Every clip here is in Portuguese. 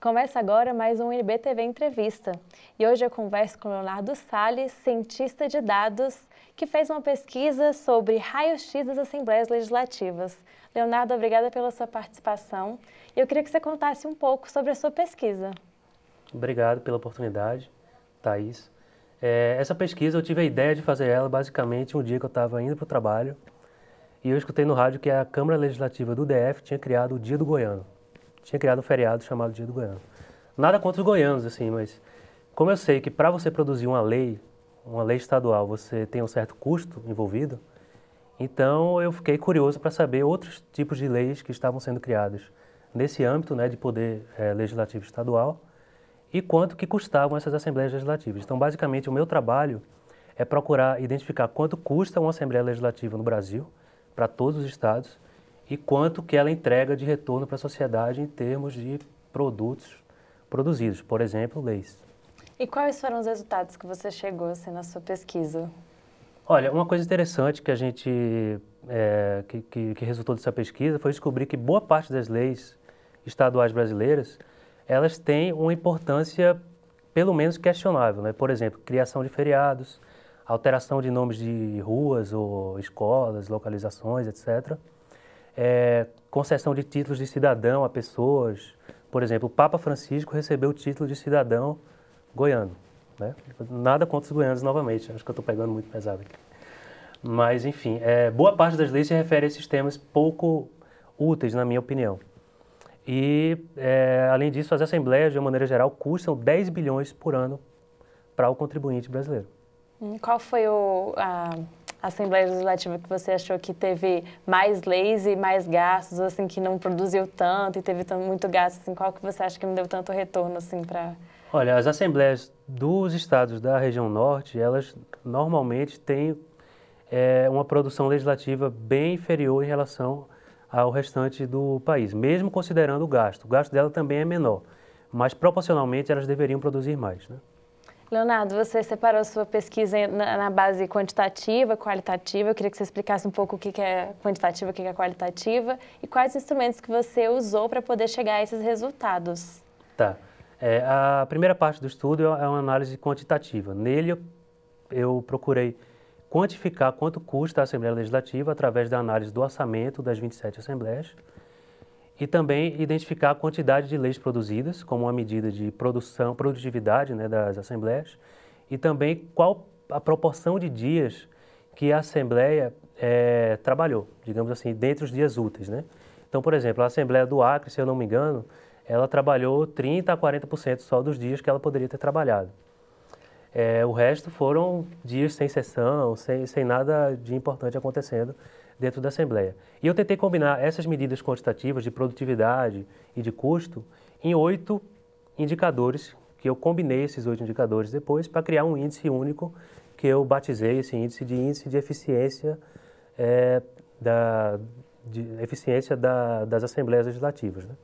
Começa agora mais um NBTV Entrevista. E hoje eu converso com Leonardo Salles, cientista de dados, que fez uma pesquisa sobre raio-x das Assembleias Legislativas. Leonardo, obrigada pela sua participação. Eu queria que você contasse um pouco sobre a sua pesquisa. Obrigado pela oportunidade, Thaís. É, essa pesquisa eu tive a ideia de fazer ela basicamente um dia que eu estava indo para o trabalho e eu escutei no rádio que a Câmara Legislativa do DF tinha criado o Dia do Goiano tinha criado um feriado chamado Dia do Goiano. Nada contra os goianos, assim, mas como eu sei que para você produzir uma lei, uma lei estadual, você tem um certo custo envolvido, então eu fiquei curioso para saber outros tipos de leis que estavam sendo criadas nesse âmbito né, de poder é, legislativo estadual e quanto que custavam essas assembleias legislativas. Então, basicamente, o meu trabalho é procurar identificar quanto custa uma assembleia legislativa no Brasil, para todos os estados, e quanto que ela entrega de retorno para a sociedade em termos de produtos produzidos, por exemplo, leis. E quais foram os resultados que você chegou assim, na sua pesquisa? Olha, uma coisa interessante que a gente é, que, que, que, resultou dessa pesquisa foi descobrir que boa parte das leis estaduais brasileiras elas têm uma importância pelo menos questionável, né? Por exemplo, criação de feriados, alteração de nomes de ruas ou escolas, localizações, etc é, concessão de títulos de cidadão a pessoas. Por exemplo, o Papa Francisco recebeu o título de cidadão goiano. Né? Nada contra os goianos novamente, acho que eu estou pegando muito pesado aqui. Mas, enfim, é, boa parte das leis se refere a esses temas pouco úteis, na minha opinião. E, é, além disso, as assembleias, de uma maneira geral, custam 10 bilhões por ano para o contribuinte brasileiro. Hum, qual foi o, a Assembleia Legislativa que você achou que teve mais leis e mais gastos, assim, que não produziu tanto e teve muito gasto, assim, qual que você acha que não deu tanto retorno, assim, para... Olha, as assembleias dos estados da região norte, elas normalmente têm é, uma produção legislativa bem inferior em relação ao restante do país, mesmo considerando o gasto. O gasto dela também é menor, mas proporcionalmente elas deveriam produzir mais, né? Leonardo, você separou sua pesquisa na base quantitativa, qualitativa. Eu queria que você explicasse um pouco o que é quantitativa, o que é qualitativa e quais instrumentos que você usou para poder chegar a esses resultados. Tá. É, a primeira parte do estudo é, é uma análise quantitativa. Nele, eu, eu procurei quantificar quanto custa a Assembleia Legislativa através da análise do orçamento das 27 assembleias e também identificar a quantidade de leis produzidas, como uma medida de produção, produtividade né, das assembleias, e também qual a proporção de dias que a assembleia é, trabalhou, digamos assim, dentre os dias úteis. Né? Então, por exemplo, a assembleia do Acre, se eu não me engano, ela trabalhou 30% a 40% só dos dias que ela poderia ter trabalhado. É, o resto foram dias sem sessão, sem, sem nada de importante acontecendo dentro da Assembleia. E eu tentei combinar essas medidas quantitativas de produtividade e de custo em oito indicadores, que eu combinei esses oito indicadores depois para criar um índice único que eu batizei esse índice de índice de eficiência é, da de eficiência da, das assembleias legislativas, né?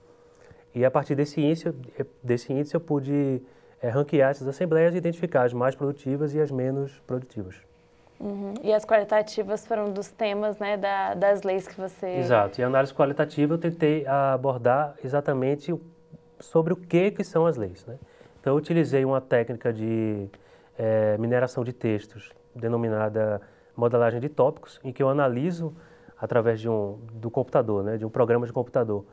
E a partir desse índice, desse índice eu pude é, ranquear essas assembleias e identificar as mais produtivas e as menos produtivas. Uhum. E as qualitativas foram dos temas né, da, das leis que você... Exato. E a análise qualitativa eu tentei abordar exatamente sobre o que, que são as leis. Né? Então, eu utilizei uma técnica de é, mineração de textos, denominada modelagem de tópicos, em que eu analiso, através de um, do computador, né, de um programa de computador,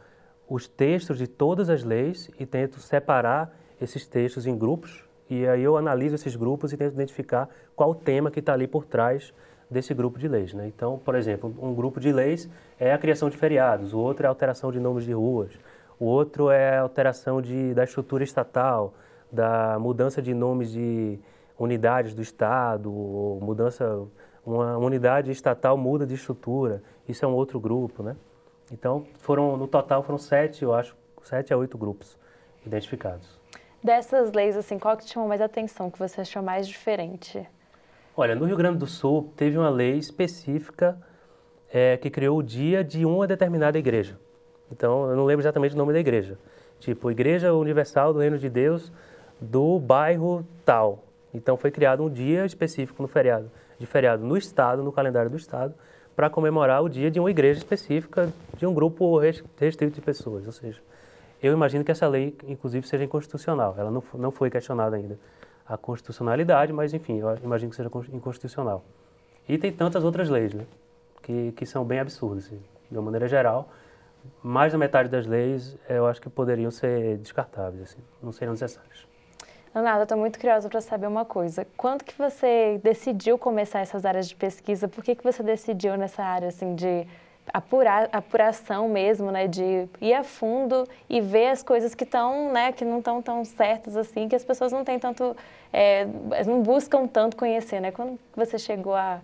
os textos de todas as leis e tento separar esses textos em grupos e aí eu analiso esses grupos e tento identificar qual o tema que está ali por trás desse grupo de leis. Né? Então, por exemplo, um grupo de leis é a criação de feriados, o outro é a alteração de nomes de ruas, o outro é a alteração de, da estrutura estatal, da mudança de nomes de unidades do Estado, ou mudança, uma unidade estatal muda de estrutura, isso é um outro grupo, né? Então, foram, no total foram sete, eu acho, sete a oito grupos identificados. Dessas leis, assim, qual que te chamou mais atenção, que você achou mais diferente? Olha, no Rio Grande do Sul teve uma lei específica é, que criou o dia de uma determinada igreja. Então, eu não lembro exatamente o nome da igreja. Tipo, Igreja Universal do Reino de Deus do bairro tal. Então, foi criado um dia específico no feriado, de feriado no estado, no calendário do estado, para comemorar o dia de uma igreja específica de um grupo restrito de pessoas, ou seja, eu imagino que essa lei, inclusive, seja inconstitucional. Ela não, não foi questionada ainda a constitucionalidade, mas, enfim, eu imagino que seja inconstitucional. E tem tantas outras leis, né? Que, que são bem absurdas, assim, de uma maneira geral. Mais da metade das leis, eu acho que poderiam ser descartáveis, assim, não seriam necessárias. Leonardo, eu estou muito curiosa para saber uma coisa. Quando que você decidiu começar essas áreas de pesquisa? Por que, que você decidiu nessa área assim, de apurar, apuração mesmo, né, de ir a fundo e ver as coisas que estão, né, que não estão tão certas assim, que as pessoas não têm tanto, é, não buscam tanto conhecer, né? Quando você chegou a,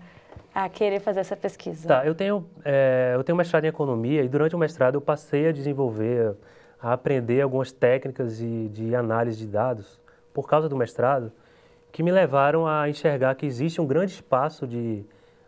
a querer fazer essa pesquisa? Tá, eu tenho, é, eu tenho mestrado em economia e durante o mestrado eu passei a desenvolver, a aprender algumas técnicas de, de análise de dados por causa do mestrado, que me levaram a enxergar que existe um grande espaço de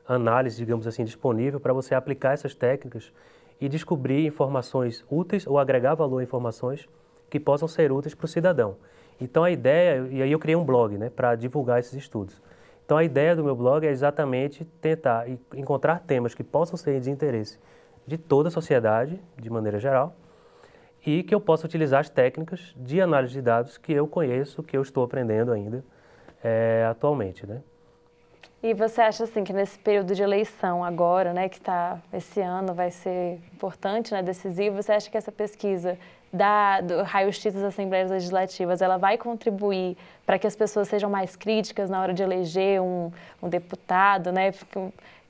análise, digamos assim, disponível para você aplicar essas técnicas e descobrir informações úteis ou agregar valor a informações que possam ser úteis para o cidadão. Então a ideia, e aí eu criei um blog né, para divulgar esses estudos. Então a ideia do meu blog é exatamente tentar encontrar temas que possam ser de interesse de toda a sociedade, de maneira geral, e que eu possa utilizar as técnicas de análise de dados que eu conheço, que eu estou aprendendo ainda é, atualmente. Né? E você acha assim que nesse período de eleição agora, né, que está esse ano vai ser importante, né, decisivo, você acha que essa pesquisa da do raio-x das assembleias legislativas, ela vai contribuir para que as pessoas sejam mais críticas na hora de eleger um, um deputado, né,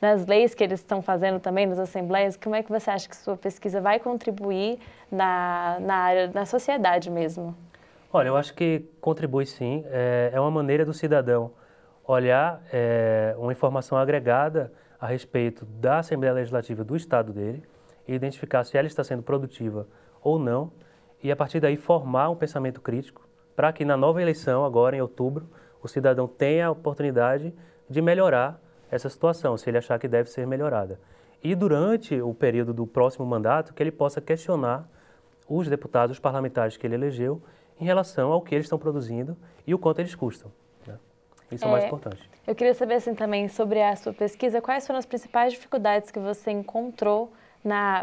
nas leis que eles estão fazendo também nas assembleias, como é que você acha que sua pesquisa vai contribuir na, na área, na sociedade mesmo? Olha, eu acho que contribui sim. É, é uma maneira do cidadão olhar é, uma informação agregada a respeito da Assembleia Legislativa do Estado dele e identificar se ela está sendo produtiva ou não e, a partir daí, formar um pensamento crítico para que na nova eleição, agora em outubro, o cidadão tenha a oportunidade de melhorar essa situação, se ele achar que deve ser melhorada. E durante o período do próximo mandato, que ele possa questionar os deputados, os parlamentares que ele elegeu, em relação ao que eles estão produzindo e o quanto eles custam. Isso é, o mais importante. Eu queria saber assim também sobre a sua pesquisa, quais foram as principais dificuldades que você encontrou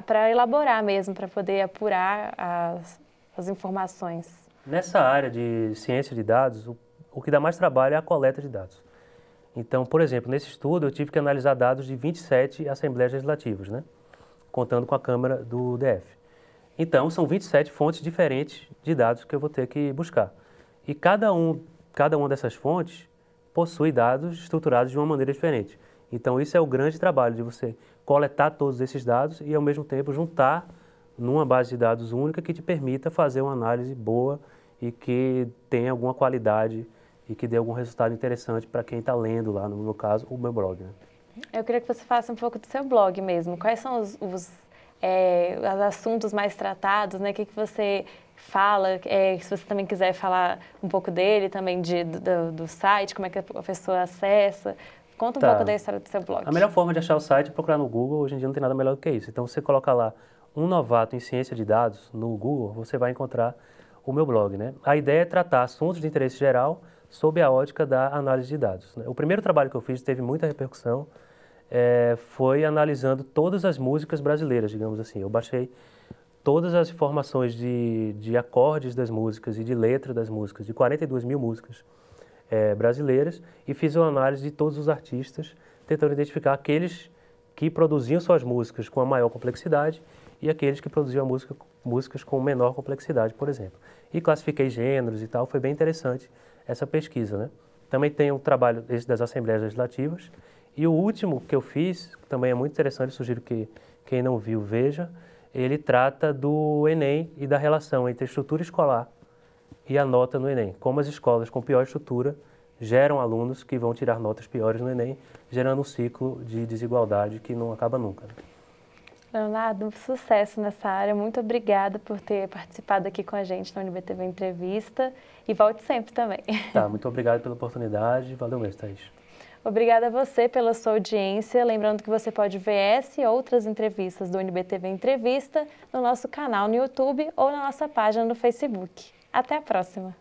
para elaborar mesmo, para poder apurar as, as, informações? Nessa área de ciência de dados, o, o que dá mais trabalho é a coleta de dados. Então, por exemplo, nesse estudo eu tive que analisar dados de 27 assembleias legislativas, né? contando com a Câmara do DF. Então, são 27 fontes diferentes de dados que eu vou ter que buscar. E cada, um, cada uma dessas fontes possui dados estruturados de uma maneira diferente. Então, isso é o grande trabalho de você coletar todos esses dados e, ao mesmo tempo, juntar numa base de dados única que te permita fazer uma análise boa e que tenha alguma qualidade e que dê algum resultado interessante para quem está lendo lá, no meu caso, o meu blog. Né? Eu queria que você falasse um pouco do seu blog mesmo. Quais são os, os, é, assuntos mais tratados, né? O que, que você fala. É, se você também quiser falar um pouco dele, também de, do, do site, como é que a pessoa acessa. Conta um tá. pouco da história do seu blog. A melhor forma de achar o site é procurar no Google. Hoje em dia não tem nada melhor do que isso. Então, você coloca lá um novato em ciência de dados no Google, você vai encontrar o meu blog. Né? A ideia é tratar assuntos de interesse geral sob a ótica da análise de dados. Né? O primeiro trabalho que eu fiz teve muita repercussão. É, foi analisando todas as músicas brasileiras, digamos assim. Eu baixei todas as informações de, de acordes das músicas e de letra das músicas, de 42 mil músicas é, brasileiras, e fiz uma análise de todos os artistas, tentando identificar aqueles que produziam suas músicas com a maior complexidade e aqueles que produziam música, músicas com menor complexidade, por exemplo. E classifiquei gêneros e tal, foi bem interessante essa pesquisa, né? Também tem um trabalho esse das Assembleias Legislativas. E o último que eu fiz, que também é muito interessante, sugiro que quem não viu veja, ele trata do Enem e da relação entre a estrutura escolar e a nota no Enem. Como as escolas com pior estrutura geram alunos que vão tirar notas piores no Enem, gerando um ciclo de desigualdade que não acaba nunca. Né? Leonardo, um sucesso nessa área. Muito obrigada por ter participado aqui com a gente na UnibTV Entrevista e volte sempre também. Tá, muito obrigado pela oportunidade. Valeu mesmo, Thaís. Obrigada a você pela sua audiência. Lembrando que você pode ver essa e outras entrevistas do NBTV Entrevista no nosso canal no YouTube ou na nossa página no Facebook. Até a próxima!